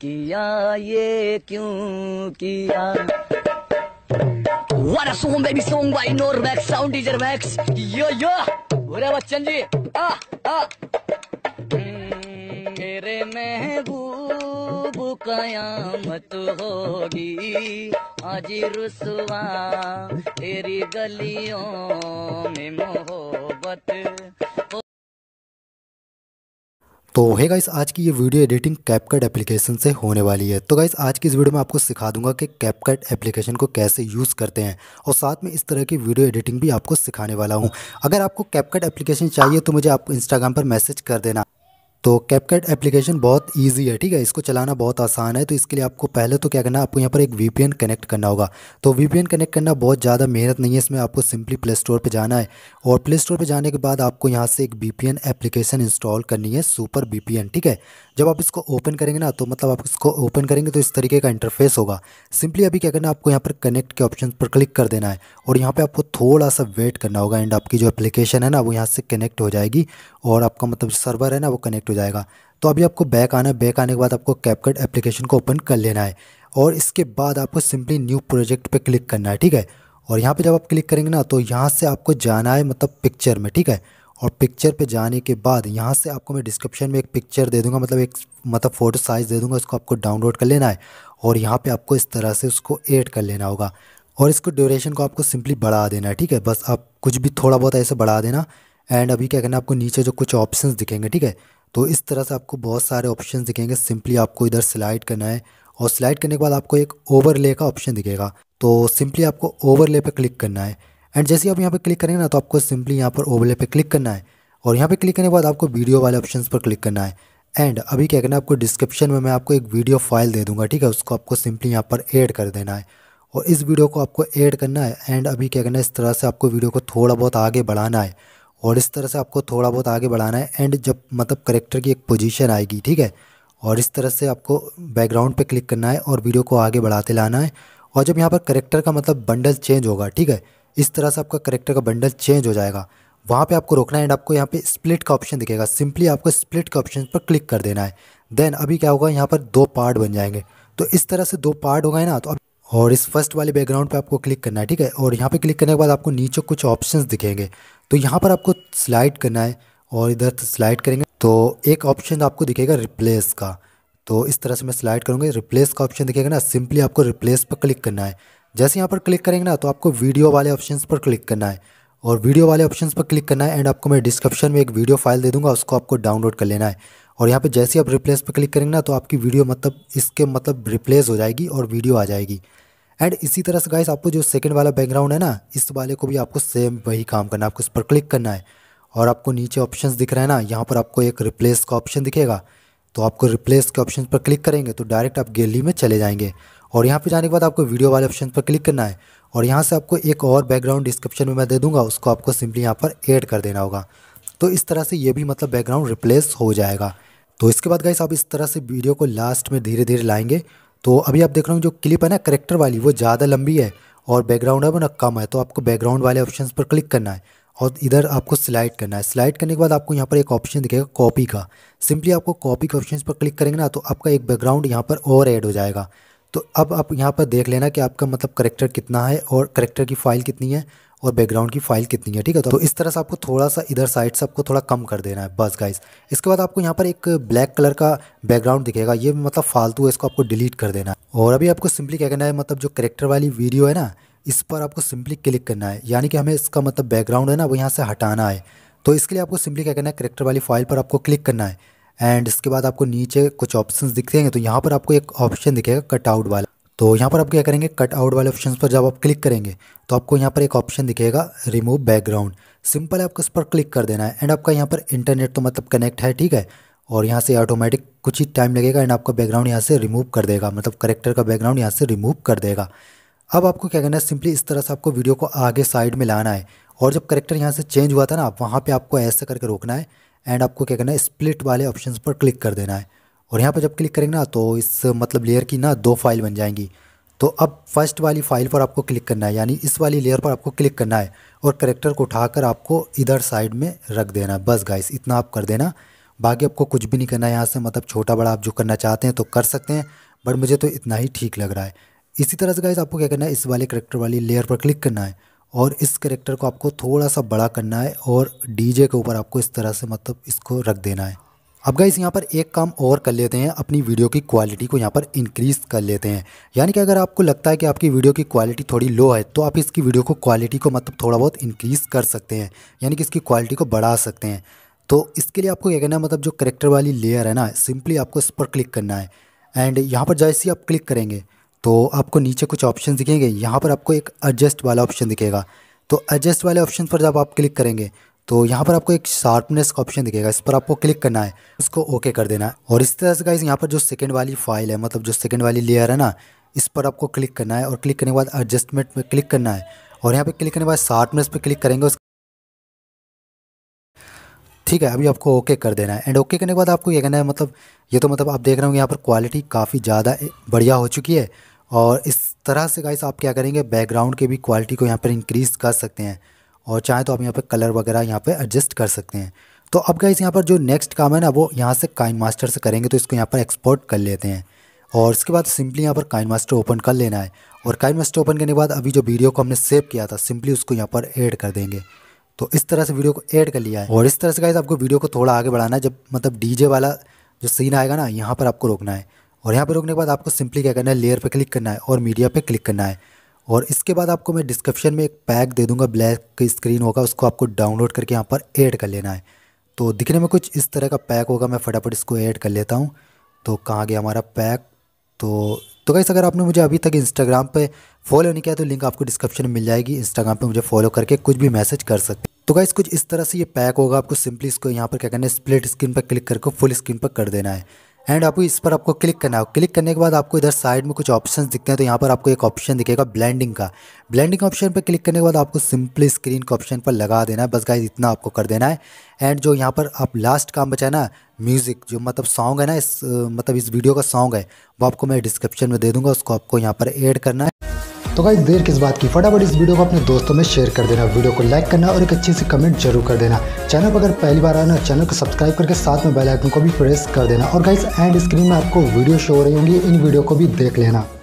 किया ये क्यों किया What a song, baby song by Norvex Sound Teacher Max. Yo yo, बुरे बच्चन जी, आ आ. मेरे महबूब कयामत होगी आज रुसवा तेरी गलियों में मोहब्बत तो है गाइस आज की ये वीडियो एडिटिंग कैपकट एप्लीकेशन से होने वाली है तो गाइस आज की इस वीडियो में आपको सिखा दूंगा कि कैपकट एप्लीकेशन को कैसे यूज़ करते हैं और साथ में इस तरह की वीडियो एडिटिंग भी आपको सिखाने वाला हूँ अगर आपको कैपकट एप्लीकेशन चाहिए तो मुझे आपको इंस्टाग्राम पर मैसेज कर देना तो कैपकेट एप्लीकेशन बहुत ईजी है ठीक है इसको चलाना बहुत आसान है तो इसके लिए आपको पहले तो क्या करना है आपको यहाँ पर एक वी कनेक्ट करना होगा तो वी कनेक्ट करना बहुत ज़्यादा मेहनत नहीं है इसमें आपको सिंपली प्ले स्टोर पर जाना है और प्ले स्टोर पर जाने के बाद आपको यहाँ से एक वी एप्लीकेशन इंस्टॉल करनी है सुपर वी ठीक है जब आप इसको ओपन करेंगे ना तो मतलब आप इसको ओपन करेंगे तो इस तरीके का इंटरफेस होगा सिंपली अभी क्या करना है आपको यहाँ पर कनेक्ट के ऑप्शन पर क्लिक कर देना है और यहाँ पर आपको थोड़ा सा वेट करना होगा एंड आपकी जो एप्लीकेशन है ना वो यहाँ से कनेक्ट हो जाएगी और आपका मतलब सर्वर है ना वो कनेक्ट हो जाएगा तो अभी आपको बैक आना है बैक आने के बाद आपको कैपकट एप्लीकेशन को ओपन कर लेना है और इसके बाद आपको सिंपली न्यू प्रोजेक्ट पर क्लिक करना है ठीक है और यहाँ पर जब आप क्लिक करेंगे ना तो यहाँ से आपको जाना है मतलब पिक्चर में ठीक है और पिक्चर पे जाने के बाद यहाँ से आपको मैं डिस्क्रिप्शन में एक पिक्चर दे दूँगा मतलब एक मतलब फ़ोटो साइज़ दे दूँगा उसको आपको डाउनलोड कर लेना है और यहाँ पर आपको इस तरह से उसको एड कर लेना होगा और इसको ड्यूरेशन को आपको सिंपली बढ़ा देना है ठीक है बस आप कुछ भी थोड़ा बहुत ऐसे बढ़ा देना एंड अभी क्या करना आपको नीचे जो कुछ ऑप्शंस दिखेंगे ठीक है तो इस तरह से आपको बहुत सारे ऑप्शन दिखेंगे सिंपली आपको इधर स्लाइड करना है और स्लाइड करने के बाद आपको एक ओवरले का ऑप्शन दिखेगा तो सिंपली आपको ओवरले पे क्लिक करना है एंड जैसे आप यहाँ पे क्लिक करेंगे ना तो आपको सिंपली यहाँ पर ओवरले पे क्लिक करना है और यहाँ पे क्लिक करने के बाद आपको वीडियो वाले ऑप्शन पर क्लिक करना है एंड अभी क्या करना है आपको डिस्क्रिप्शन में मैं आपको एक वीडियो फाइल दे दूंगा ठीक है उसको आपको सिंपली यहाँ पर ऐड कर देना है और इस वीडियो को आपको ऐड करना है एंड अभी क्या करना है इस तरह से आपको वीडियो को थोड़ा बहुत आगे बढ़ाना है और इस तरह से आपको थोड़ा बहुत आगे बढ़ाना है एंड जब मतलब करेक्टर की एक पोजीशन आएगी ठीक है और इस तरह से आपको बैकग्राउंड पे क्लिक करना है और वीडियो को आगे बढ़ाते लाना है और जब यहाँ पर करेक्टर का मतलब बंडल चेंज होगा ठीक है इस तरह से आपका करेक्टर का बंडल चेंज हो जाएगा वहाँ पर आपको रोकना है एंड आपको यहाँ पर स्प्लिट का ऑप्शन दिखेगा सिंपली आपको स्प्लिट के ऑप्शन पर क्लिक कर देना है देन अभी क्या होगा यहाँ पर दो पार्ट बन जाएंगे तो इस तरह से दो पार्ट हो गए ना तो अब और इस फर्स्ट वाले बैकग्राउंड पे आपको क्लिक करना है ठीक है और यहाँ पे क्लिक करने के बाद आपको नीचे कुछ ऑप्शंस दिखेंगे तो यहाँ पर आपको स्लाइड करना है और इधर स्लाइड करेंगे तो एक ऑप्शन आपको दिखेगा रिप्लेस का तो इस तरह से मैं स्लाइड करूँगा रिप्लेस का ऑप्शन दिखेगा ना सिंपली आपको रिप्लेस पर क्लिक करना है जैसे यहाँ पर क्लिक करेंगे ना तो आपको वीडियो वाले ऑप्शन पर क्लिक करना है और वीडियो वाले ऑप्शन पर क्लिक करना है एंड आपको मैं डिस्क्रिप्शन में एक वीडियो फाइल दे दूंगा उसको आपको डाउनलोड कर लेना है और यहाँ पे जैसे आप रिप्लेस पर क्लिक करेंगे ना तो आपकी वीडियो मतलब इसके मतलब रिप्लेस हो जाएगी और वीडियो आ जाएगी एंड इसी तरह से गाइस आपको जो सेकंड वाला बैकग्राउंड है ना इस वाले को भी आपको सेम वही काम करना है आपको इस पर क्लिक करना है और आपको नीचे ऑप्शंस दिख रहा है ना यहाँ पर आपको एक रिप्लेस का ऑप्शन दिखेगा तो आपको रिप्लेस के ऑप्शन पर क्लिक करेंगे तो डायरेक्ट आप गैलरी में चले जाएंगे और यहाँ पर जाने के बाद आपको वीडियो वाले ऑप्शन पर क्लिक करना है और यहाँ से आपको एक और बैकग्राउंड डिस्क्रिप्शन में मैं दे दूँगा उसको आपको सिंपली यहाँ पर ऐड कर देना होगा तो इस तरह से ये भी मतलब बैकग्राउंड रिप्लेस हो जाएगा तो इसके बाद गाइस आप इस तरह से वीडियो को लास्ट में धीरे धीरे लाएंगे तो अभी आप देख रहे हो जो क्लिप है ना करेक्टर वाली वो ज़्यादा लंबी है और बैकग्राउंड है वो ना कम है तो आपको बैकग्राउंड वाले ऑप्शन पर क्लिक करना है और इधर आपको स्लाइड करना है स्लाइड करने के बाद आपको यहाँ पर एक ऑप्शन दिखेगा कॉपी का सिंपली आपको कॉपी के ऑप्शन पर क्लिक करेंगे ना तो आपका एक बैकग्राउंड यहाँ पर और एड हो जाएगा तो अब आप यहाँ पर देख लेना कि आपका मतलब करेक्टर कितना है और करेक्टर की फ़ाइल कितनी है और बैकग्राउंड की फाइल कितनी है ठीक है तो, तो इस तरह से आपको थोड़ा सा इधर साइड से आपको थोड़ा कम कर देना है बस गाइस इसके बाद आपको यहाँ पर एक ब्लैक कलर का बैकग्राउंड दिखेगा ये मतलब फालतू है इसको आपको डिलीट कर देना है और अभी आपको सिंपली क्या करना है मतलब जो करेक्टर वाली वीडियो है ना इस पर आपको सिंपली क्लिक करना है यानी कि हमें इसका मतलब बैकग्राउंड है ना वो यहाँ से हटाना है तो इसके लिए आपको सिंपली क्या करना है करेक्टर वाली फाइल पर आपको क्लिक करना है एंड इसके बाद आपको नीचे कुछ ऑप्शन दिखेंगे तो यहाँ पर आपको एक ऑप्शन दिखेगा कटआउट वाला तो यहाँ पर आप क्या करेंगे कट आउट वाले ऑप्शन पर जब आप क्लिक करेंगे तो आपको यहाँ पर एक ऑप्शन दिखेगा रिमूव बैकग्राउंड सिंपल है आपको इस पर क्लिक कर देना है एंड आपका यहाँ पर इंटरनेट तो मतलब कनेक्ट है ठीक है और यहाँ से ऑटोमेटिक कुछ ही टाइम लगेगा एंड आपका बैकग्राउंड यहाँ से रिमूव कर देगा मतलब करेक्टर का बैकग्राउंड यहाँ से रिमूव कर देगा अब आपको क्या करना है सिंपली इस तरह से आपको वीडियो को आगे साइड में लाना है और जब करेक्टर यहाँ से चेंज हुआ था ना वहाँ पर आपको ऐसे करके रोकना है एंड आपको क्या करना है स्प्लिट वाले ऑप्शन पर क्लिक कर देना है और यहाँ पर जब क्लिक करेंगे ना तो इस मतलब लेयर की ना दो फाइल बन जाएंगी तो अब फर्स्ट वाली फाइल पर आपको क्लिक करना है यानी इस वाली लेयर पर आपको क्लिक करना है और करेक्टर को उठाकर आपको इधर साइड में रख देना है बस गाइस इतना आप कर देना बाकी आपको कुछ भी नहीं करना है यहाँ से मतलब छोटा बड़ा आप जो करना चाहते हैं तो कर सकते हैं बट मुझे तो इतना ही ठीक लग रहा है इसी तरह से गाइस आपको क्या करना है इस वाले करेक्टर वाली लेयर पर क्लिक करना है और इस करेक्टर को आपको थोड़ा सा बड़ा करना है और डीजे के ऊपर आपको इस तरह से मतलब इसको रख देना है अब गाइस यहाँ पर एक काम और कर लेते हैं अपनी वीडियो की क्वालिटी को यहाँ पर इंक्रीज़ कर लेते हैं यानी कि अगर आपको लगता है कि आपकी वीडियो की क्वालिटी थोड़ी लो है तो आप इसकी वीडियो को क्वालिटी को मतलब थोड़ा बहुत इंक्रीज़ कर सकते हैं यानी कि इसकी क्वालिटी को बढ़ा सकते हैं तो इसके लिए आपको क्या करना है मतलब जो करेक्टर वाली लेयर है ना सिंपली आपको इस पर क्लिक करना है एंड यहाँ पर जैसे ही आप क्लिक करेंगे तो आपको नीचे कुछ ऑप्शन दिखेंगे यहाँ पर आपको एक एडजस्ट वाला ऑप्शन दिखेगा तो एडजस्ट वाले ऑप्शन पर जब आप क्लिक करेंगे तो यहाँ पर आपको एक शार्पनेस का ऑप्शन दिखेगा इस पर आपको क्लिक करना है उसको ओके कर देना है और इस तरह से गाइज यहाँ पर जो सेकेंड वाली फाइल है मतलब जो सेकेंड वाली लेयर है ना इस पर आपको क्लिक करना है और क्लिक करने के बाद एडजस्टमेंट में क्लिक करना है और यहाँ पर क्लिक करने के बाद शार्पनेस पर क्लिक करेंगे उस ठीक है अभी आपको ओके कर देना है एंड ओके करने के बाद आपको ये कहना है मतलब ये तो मतलब आप देख रहे हो यहाँ पर क्वालिटी काफ़ी ज़्यादा बढ़िया हो चुकी है और इस तरह से गाइस आप क्या करेंगे बैकग्राउंड की भी क्वालिटी को यहाँ पर इंक्रीज़ कर सकते हैं और चाहें तो आप यहाँ पर कलर वगैरह यहाँ पर एडजस्ट कर सकते हैं तो अब गाइस यहाँ पर जो नेक्स्ट काम है ना वो यहाँ से काइन मास्टर से करेंगे तो इसको यहाँ पर एक्सपोर्ट कर लेते हैं और उसके बाद सिंपली यहाँ पर काइन मास्टर ओपन कर लेना है और काइन मास्टर ओपन करने के बाद अभी जो वीडियो को हमने सेव किया था सिंपली उसको यहाँ पर ऐड कर देंगे तो इस तरह से वीडियो को ऐड कर लिया है और इस तरह से गाइस आपको वीडियो को थोड़ा आगे बढ़ाना है जब मतलब डीजे वाला जो सीन आएगा ना यहाँ पर आपको रोकना है और यहाँ पर रोकने के बाद आपको सिंपली क्या करना है लेयर पर क्लिक करना है और मीडिया पर क्लिक करना है और इसके बाद आपको मैं डिस्क्रिप्शन में एक पैक दे दूंगा ब्लैक स्क्रीन होगा उसको आपको डाउनलोड करके यहाँ पर ऐड कर लेना है तो दिखने में कुछ इस तरह का पैक होगा मैं फटाफट इसको ऐड कर लेता हूँ तो कहाँ गया हमारा पैक तो तो कैसे अगर आपने मुझे अभी तक इंस्टाग्राम पे फॉलो नहीं किया तो लिंक आपको डिस्क्रिप्शन में मिल जाएगी इंस्टाग्राम पे मुझे फॉलो करके कुछ भी मैसेज कर सकते तो गाइस कुछ इस तरह से ये पैक होगा आपको सिंपली इसको यहाँ पर क्या करना है स्प्लिट स्क्रीन पर क्लिक करके फुल स्क्रीन पर कर देना है एंड आपको इस पर आपको क्लिक करना है क्लिक करने के बाद आपको इधर साइड में कुछ ऑप्शन दिखते हैं तो यहाँ पर आपको एक ऑप्शन दिखेगा ब्लेंडिंग का ब्लेंडिंग ऑप्शन पर क्लिक करने के बाद आपको सिंपली स्क्रीन के ऑप्शन पर लगा देना है बस गाइज इतना आपको कर देना है एंड जो यहाँ पर आप लास्ट काम बचाना म्यूज़िक जो मतलब सॉन्ग है ना इस मतलब इस वीडियो का सॉन्ग है वो आपको मैं डिस्क्रिप्शन में दे दूँगा उसको आपको यहाँ पर एड करना है तो गाइज देर किस बात की फटाफट इस वीडियो को अपने दोस्तों में शेयर कर देना वीडियो को लाइक करना और एक अच्छी से कमेंट जरूर कर देना चैनल पर अगर पहली बार आना चैनल को सब्सक्राइब करके साथ में बेल आइकन को भी प्रेस कर देना और गाइज एंड स्क्रीन में आपको वीडियो शो हो रही होंगी इन वीडियो को भी देख लेना